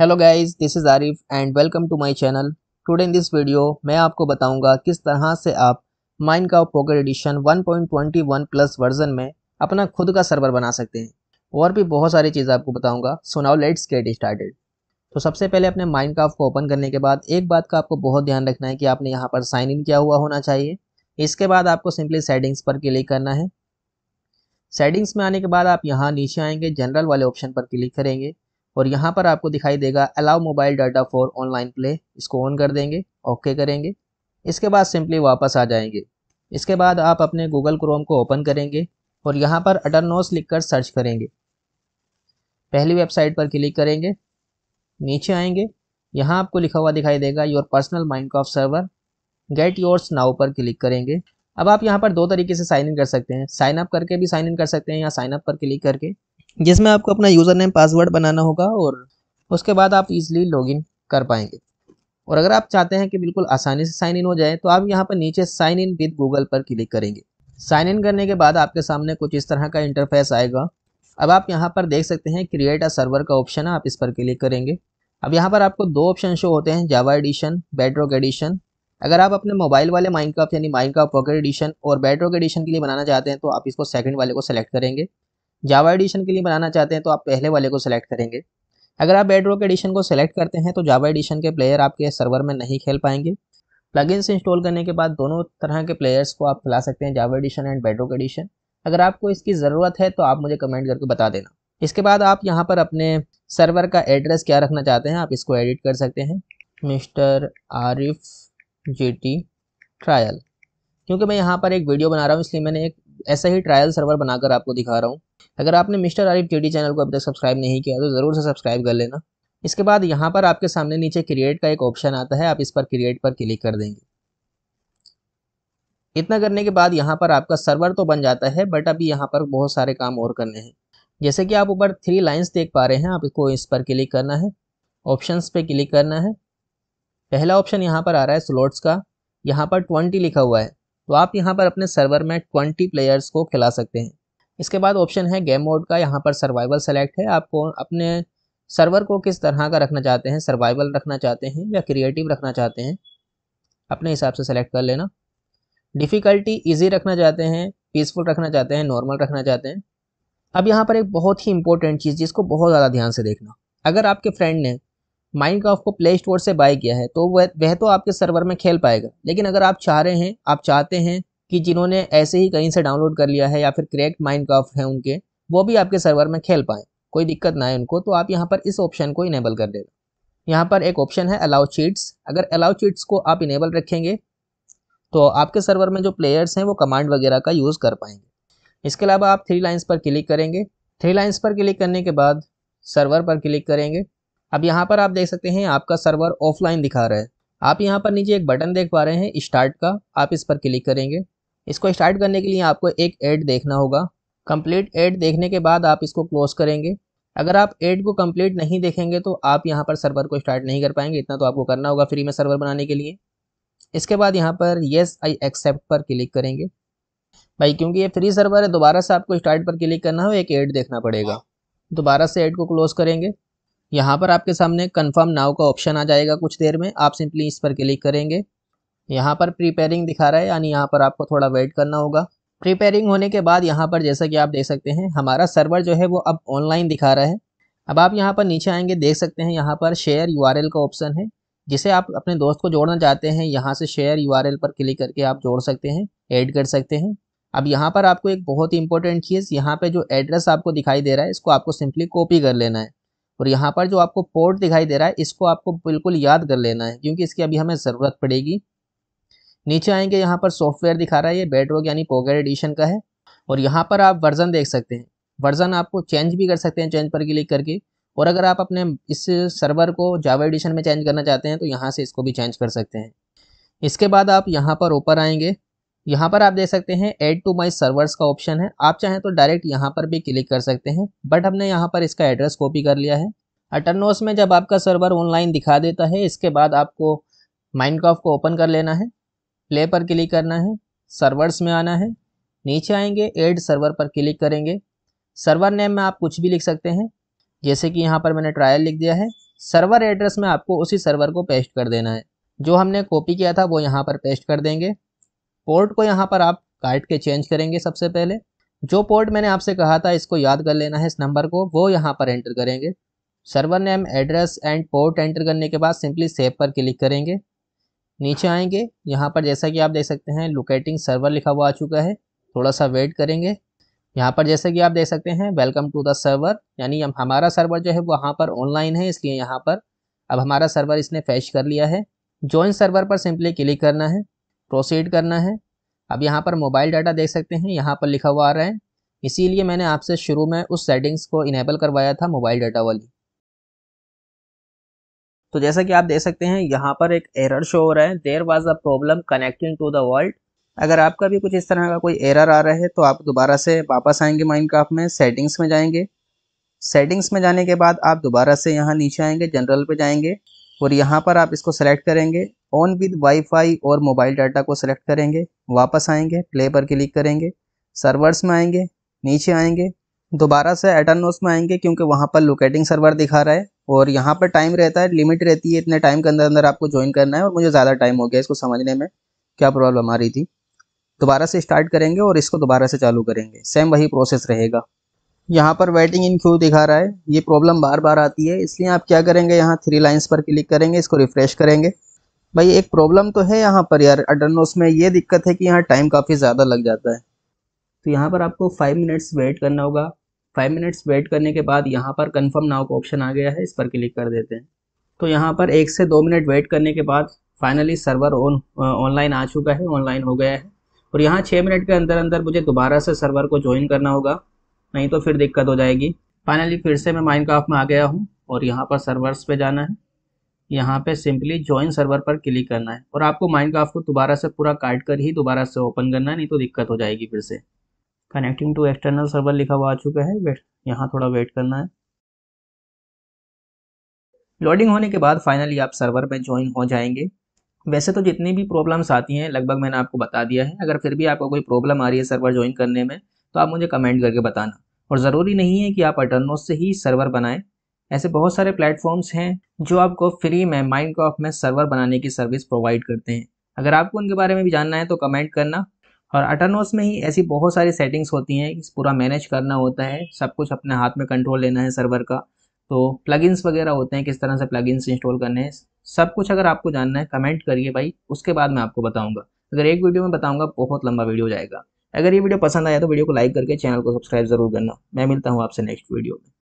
hello guys this is Arif and welcome to my channel today in this video मैं आपको बताऊंगा किस तरह से आप माइन का पॉकेट एडिशन 1.21 प्लस वर्जन में अपना खुद का सर्वर बना सकते हैं और भी बहुत सारी चीज़ें आपको बताऊंगा so now let's get started तो सबसे पहले अपने माइन काफ को ओपन करने के बाद एक बात का आपको बहुत ध्यान रखना है कि आपने यहाँ पर साइन इन किया हुआ होना चाहिए इसके बाद आपको सिंपली सेटिंग्स पर क्लिक करना है सेटिंग्स में आने के बाद आप यहाँ नीचे आएंगे जनरल वाले ऑप्शन पर क्लिक करेंगे और यहाँ पर आपको दिखाई देगा allow mobile data for online play इसको ऑन कर देंगे ओके करेंगे इसके बाद सिंपली वापस आ जाएंगे इसके बाद आप अपने गूगल क्रोम को ओपन करेंगे और यहाँ पर अटरनोस लिख कर सर्च करेंगे पहली वेबसाइट पर क्लिक करेंगे नीचे आएंगे यहाँ आपको लिखा हुआ दिखाई देगा your personal Minecraft server get yours now पर क्लिक करेंगे अब आप यहाँ पर दो तरीके से साइन इन कर सकते हैं साइन अप करके भी साइन इन कर सकते हैं या साइन अप पर क्लिक करके जिसमें आपको अपना यूज़र नेम पासवर्ड बनाना होगा और उसके बाद आप इजीली लॉगिन कर पाएंगे और अगर आप चाहते हैं कि बिल्कुल आसानी से साइन इन हो जाए तो आप यहाँ पर नीचे साइन इन विद गूगल पर क्लिक करेंगे साइन इन करने के बाद आपके सामने कुछ इस तरह का इंटरफेस आएगा अब आप यहाँ पर देख सकते हैं क्रिएट अ सर्वर का ऑप्शन है आप इस पर क्लिक करेंगे अब यहाँ पर आपको दो ऑप्शन शो होते हैं जावा एडिशन बेडरॉक एडिशन अगर आप अपने मोबाइल वाले माइंड यानी का पॉकेट एडिशन और बेडरॉक एडिशन के लिए बनाना चाहते हैं तो आप इसको सेकंड वाले को सेलेक्ट करेंगे जावा एडिशन के लिए बनाना चाहते हैं तो आप पहले वाले को सिलेक्ट करेंगे अगर आप बेडरॉक एडिशन को सिलेक्ट करते हैं तो जावा एडिशन के प्लेयर आपके सर्वर में नहीं खेल पाएंगे प्लगइन्स इंस्टॉल करने के बाद दोनों तरह के प्लेयर्स को आप खिला सकते हैं Java edition and Bedrock edition अगर आपको इसकी ज़रूरत है तो आप मुझे कमेंट करके बता देना इसके बाद आप यहाँ पर अपने सर्वर का एड्रेस क्या रखना चाहते हैं आप इसको एडिट कर सकते हैं mister Arif G T trial क्योंकि मैं यहाँ पर एक वीडियो बना रहा हूँ इसलिए मैंने एक ऐसा ही ट्रायल सर्वर बनाकर आपको दिखा रहा हूँ अगर आपने मिस्टर आरिफ के चैनल को अभी तक सब्सक्राइब नहीं किया तो ज़रूर से सब्सक्राइब कर लेना इसके बाद यहाँ पर आपके सामने नीचे क्रिएट का एक ऑप्शन आता है आप इस पर क्रिएट पर क्लिक कर देंगे इतना करने के बाद यहाँ पर आपका सर्वर तो बन जाता है बट अभी यहाँ पर बहुत सारे काम और करने हैं जैसे कि आप ऊपर थ्री लाइंस देख पा रहे हैं आपको इस पर क्लिक करना है ऑप्शंस पे क्लिक करना है पहला ऑप्शन यहाँ पर आ रहा है स्लॉट्स का यहाँ पर ट्वेंटी लिखा हुआ है तो आप यहाँ पर अपने सर्वर में ट्वेंटी प्लेयर्स को खिला सकते हैं इसके बाद ऑप्शन है गेम मोड का यहाँ पर सर्वाइवल सेलेक्ट है आपको अपने सर्वर को किस तरह का रखना चाहते हैं सर्वाइवल रखना चाहते हैं या क्रिएटिव रखना चाहते हैं अपने हिसाब से सेलेक्ट कर लेना डिफ़िकल्टी ईजी रखना चाहते हैं पीसफुल रखना चाहते हैं नॉर्मल रखना चाहते हैं अब यहाँ पर एक बहुत ही इंपॉर्टेंट चीज़ जिसको बहुत ज़्यादा ध्यान से देखना अगर आपके फ्रेंड ने माइंड को प्ले स्टोर से बाय किया है तो वह वह तो आपके सर्वर में खेल पाएगा लेकिन अगर आप चाह रहे हैं आप चाहते हैं कि जिन्होंने ऐसे ही कहीं से डाउनलोड कर लिया है या फिर माइंड क्राफ्ट है उनके वो भी आपके सर्वर में खेल पाएँ कोई दिक्कत ना है उनको तो आप यहाँ पर इस ऑप्शन को इनेबल कर देना यहाँ पर एक ऑप्शन है अलाउ चीट्स अगर अलाउ चीट्स को आप इनेबल रखेंगे तो आपके सर्वर में जो प्लेयर्स हैं वो कमांड वगैरह का यूज़ कर पाएंगे इसके अलावा आप थ्री लाइन्स पर क्लिक करेंगे थ्री लाइन्स पर क्लिक करने के बाद सर्वर पर क्लिक करेंगे अब यहाँ पर आप देख सकते हैं आपका सर्वर ऑफलाइन दिखा रहा है आप यहाँ पर नीचे एक बटन देख पा रहे हैं स्टार्ट का आप इस पर क्लिक करेंगे इसको स्टार्ट करने के लिए आपको एक एड देखना होगा कंप्लीट एड देखने के बाद आप इसको क्लोज करेंगे अगर आप एड को कंप्लीट नहीं देखेंगे तो आप यहाँ पर सर्वर को स्टार्ट नहीं कर पाएंगे इतना तो आपको करना होगा फ्री में सर्वर बनाने के लिए इसके बाद यहाँ पर येस आई एक्सेप्ट पर क्लिक करेंगे भाई क्योंकि ये फ्री सर्वर है दोबारा से आपको स्टार्ट पर क्लिक करना हो एक एड देखना पड़ेगा दोबारा से एड को क्लोज करेंगे यहाँ पर आपके सामने कन्फर्म नाव का ऑप्शन आ जाएगा कुछ देर में आप सिंपली इस पर क्लिक करेंगे यहाँ पर प्रिपेयरिंग दिखा रहा है यानी यहाँ पर आपको थोड़ा वेट करना होगा प्रिपेयरिंग होने के बाद यहाँ पर जैसा कि आप देख सकते हैं हमारा सर्वर जो है वो अब ऑनलाइन दिखा रहा है अब आप यहाँ पर नीचे आएंगे देख सकते हैं यहाँ पर शेयर यू का ऑप्शन है जिसे आप अपने दोस्त को जोड़ना चाहते हैं यहाँ से शेयर यू पर क्लिक करके आप जोड़ सकते हैं ऐड कर सकते हैं अब यहाँ पर आपको एक बहुत ही इंपॉर्टेंट चीज़ यहाँ पर जो एड्रेस आपको दिखाई दे रहा है इसको आपको सिंपली कॉपी कर लेना है और यहाँ पर जो आपको पोर्ट दिखाई दे रहा है इसको आपको बिल्कुल याद कर लेना है क्योंकि इसकी अभी हमें ज़रूरत पड़ेगी नीचे आएंगे यहाँ पर सॉफ्टवेयर दिखा रहा है ये बेडरॉक यानी पॉकेट एडिशन का है और यहाँ पर आप वर्जन देख सकते हैं वर्जन आपको चेंज भी कर सकते हैं चेंज पर क्लिक करके और अगर आप अपने इस सर्वर को जावा एडिशन में चेंज करना चाहते हैं तो यहाँ से इसको भी चेंज कर सकते हैं इसके बाद आप यहाँ पर ऊपर आएंगे यहाँ पर आप देख सकते हैं ऐड टू माई सर्वर्स का ऑप्शन है आप चाहें तो डायरेक्ट यहाँ पर भी क्लिक कर सकते हैं बट हमने यहाँ पर इसका एड्रेस कॉपी कर लिया है अटरनोस में जब आपका सर्वर ऑनलाइन दिखा देता है इसके बाद आपको माइंड को ओपन कर लेना है प्ले पर क्लिक करना है सर्वर्स में आना है नीचे आएंगे एड सर्वर पर क्लिक करेंगे सर्वर नेम में आप कुछ भी लिख सकते हैं जैसे कि यहाँ पर मैंने ट्रायल लिख दिया है सर्वर एड्रेस में आपको उसी सर्वर को पेस्ट कर देना है जो हमने कॉपी किया था वो यहाँ पर पेस्ट कर देंगे पोर्ट को यहाँ पर आप काट के चेंज करेंगे सबसे पहले जो पोर्ट मैंने आपसे कहा था इसको याद कर लेना है इस नंबर को वो यहाँ पर एंटर करेंगे server name address and port enter करने के बाद सिंपली सेव पर क्लिक करेंगे नीचे आएंगे यहाँ पर जैसा कि आप देख सकते हैं लोकेटिंग सर्वर लिखा हुआ आ चुका है थोड़ा सा वेट करेंगे यहाँ पर जैसा कि आप देख सकते हैं वेलकम टू द सर्वर यानी हम हमारा सर्वर जो है वहाँ पर ऑनलाइन है इसलिए यहाँ पर अब हमारा सर्वर इसने फैश कर लिया है ज्वाइन सर्वर पर सिंपली क्लिक करना है प्रोसीड करना है अब यहाँ पर मोबाइल डाटा देख सकते हैं यहाँ पर लिखा हुआ आ रहा है इसीलिए मैंने आपसे शुरू में उस सेटिंग्स को इनेबल करवाया था मोबाइल डाटा वाली तो जैसा कि आप देख सकते हैं यहाँ पर एक एरर शो हो रहा है there was a problem connecting to the world अगर आपका भी कुछ इस तरह का कोई एरर आ रहा है तो आप दोबारा से वापस आएंगे माइनक्राफ्ट में सेटिंग्स में जाएंगे सेटिंग्स में जाने के बाद आप दोबारा से यहाँ नीचे आएंगे जनरल पे जाएंगे और यहाँ पर आप इसको सेलेक्ट करेंगे ऑन विद वाईफाई और मोबाइल डाटा को सेलेक्ट करेंगे वापस आएंगे प्ले पर क्लिक करेंगे सर्वर्स में आएंगे नीचे आएंगे दोबारा से एटनोस में आएंगे क्योंकि वहाँ पर लोकेटिंग सर्वर दिखा रहा है और यहाँ पर टाइम रहता है लिमिट रहती है इतने टाइम के अंदर अंदर आपको ज्वाइन करना है और मुझे ज़्यादा टाइम हो गया इसको समझने में क्या प्रॉब्लम आ रही थी दोबारा से स्टार्ट करेंगे और इसको दोबारा से चालू करेंगे सेम वही प्रोसेस रहेगा यहाँ पर वेटिंग इन क्यू दिखा रहा है ये प्रॉब्लम बार बार आती है इसलिए आप क्या करेंगे यहाँ थ्री लाइन्स पर क्लिक करेंगे इसको रिफ्रेश करेंगे भाई एक प्रॉब्लम तो है यहाँ पर यार अडरनोस में ये दिक्कत है कि यहाँ टाइम काफ़ी ज़्यादा लग जाता है तो यहाँ पर आपको फाइव मिनट्स वेट करना होगा फाइव मिनट्स वेट करने के बाद यहाँ पर कन्फर्म नाव का ऑप्शन आ गया है इस पर क्लिक कर देते हैं तो यहाँ पर एक से दो मिनट वेट करने के बाद फाइनली सर्वर ऑन ऑनलाइन आ चुका है ऑनलाइन हो गया है और यहाँ छः मिनट के अंदर अंदर मुझे दोबारा से सर्वर को ज्वाइन करना होगा नहीं तो फिर दिक्कत हो जाएगी फाइनली फिर से मैं माइंड में आ गया हूँ और यहाँ पर सर्वर्स पे जाना है यहाँ पे सिंपली ज्वाइन सर्वर पर क्लिक करना है और आपको माइंड को दोबारा से पूरा काट कर ही दोबारा से ओपन करना है नहीं तो दिक्कत हो जाएगी फिर से कनेक्टिंग टू एक्सटर्नल सर्वर लिखा हुआ आ चुका है वेट यहाँ थोड़ा वेट करना है लोडिंग होने के बाद फाइनली आप सर्वर में ज्वाइन हो जाएंगे वैसे तो जितनी भी प्रॉब्लम्स आती हैं लगभग मैंने आपको बता दिया है अगर फिर भी आपको कोई प्रॉब्लम आ रही है सर्वर ज्वाइन करने में तो आप मुझे कमेंट करके बताना और ज़रूरी नहीं है कि आप अटर्नोस से ही सर्वर बनाएं ऐसे बहुत सारे प्लेटफॉर्म्स हैं जो आपको फ्री में माइंड में सर्वर बनाने की सर्विस प्रोवाइड करते हैं अगर आपको उनके बारे में भी जानना है तो कमेंट करना और अटानोस में ही ऐसी बहुत सारी सेटिंग्स होती हैं पूरा मैनेज करना होता है सब कुछ अपने हाथ में कंट्रोल लेना है सर्वर का तो प्लगइन्स वगैरह होते हैं किस तरह से प्लगइन्स इंस्टॉल करने हैं सब कुछ अगर आपको जानना है कमेंट करिए भाई उसके बाद मैं आपको बताऊंगा अगर एक वीडियो में बताऊंगा बहुत लंबा वीडियो जाएगा अगर ये वीडियो पसंद आया तो वीडियो को लाइक करके चैनल को सब्सक्राइब जरूर करना मैं मिलता हूँ आपसे नेक्स्ट वीडियो में